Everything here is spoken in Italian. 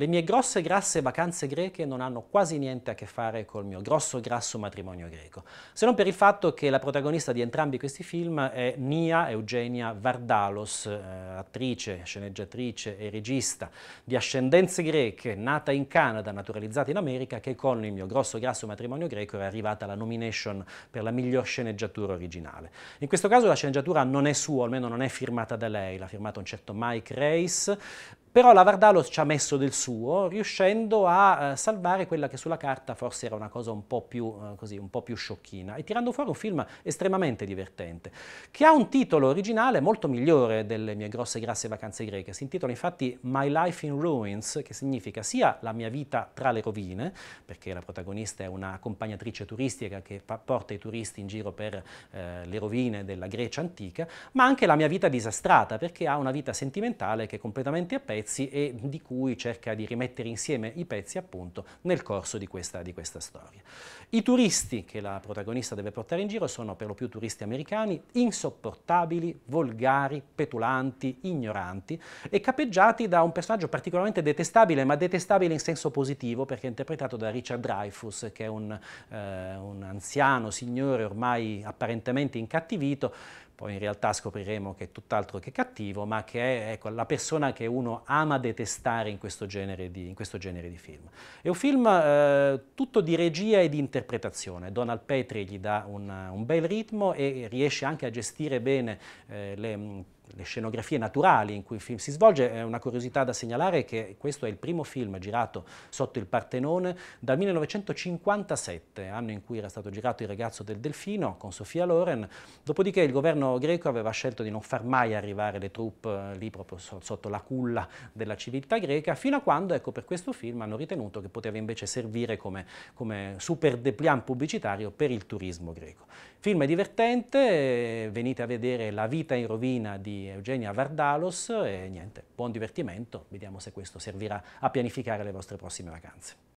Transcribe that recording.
Le mie grosse grasse vacanze greche non hanno quasi niente a che fare col mio grosso grasso matrimonio greco, se non per il fatto che la protagonista di entrambi questi film è Nia Eugenia Vardalos, eh, attrice, sceneggiatrice e regista di ascendenze greche, nata in Canada, naturalizzata in America, che con il mio grosso grasso matrimonio greco è arrivata alla nomination per la miglior sceneggiatura originale. In questo caso la sceneggiatura non è sua, almeno non è firmata da lei, l'ha firmata un certo Mike Reis, però la Vardalos ci ha messo del suo, riuscendo a eh, salvare quella che sulla carta forse era una cosa un po' più, eh, così, un po più sciocchina, e tirando fuori un film estremamente divertente, che ha un titolo originale molto migliore delle mie grosse grasse vacanze greche. Si intitola infatti My Life in Ruins, che significa sia la mia vita tra le rovine, perché la protagonista è una accompagnatrice turistica che porta i turisti in giro per eh, le rovine della Grecia antica, ma anche la mia vita disastrata, perché ha una vita sentimentale che è completamente appesa pezzi e di cui cerca di rimettere insieme i pezzi appunto nel corso di questa, di questa storia. I turisti che la protagonista deve portare in giro sono per lo più turisti americani insopportabili, volgari, petulanti, ignoranti e capeggiati da un personaggio particolarmente detestabile, ma detestabile in senso positivo perché è interpretato da Richard Dreyfus che è un, eh, un anziano signore ormai apparentemente incattivito poi in realtà scopriremo che è tutt'altro che cattivo, ma che è ecco, la persona che uno ama detestare in questo genere di, questo genere di film. È un film eh, tutto di regia e di interpretazione, Donald Petrie gli dà un, un bel ritmo e riesce anche a gestire bene eh, le le scenografie naturali in cui il film si svolge. È una curiosità da segnalare che questo è il primo film girato sotto il Partenone dal 1957, anno in cui era stato girato Il ragazzo del delfino con Sofia Loren, dopodiché il governo greco aveva scelto di non far mai arrivare le truppe eh, lì proprio sotto la culla della civiltà greca, fino a quando ecco, per questo film hanno ritenuto che poteva invece servire come, come super depliant pubblicitario per il turismo greco. Film divertente, venite a vedere La vita in rovina di Eugenia Vardalos e niente, buon divertimento, vediamo se questo servirà a pianificare le vostre prossime vacanze.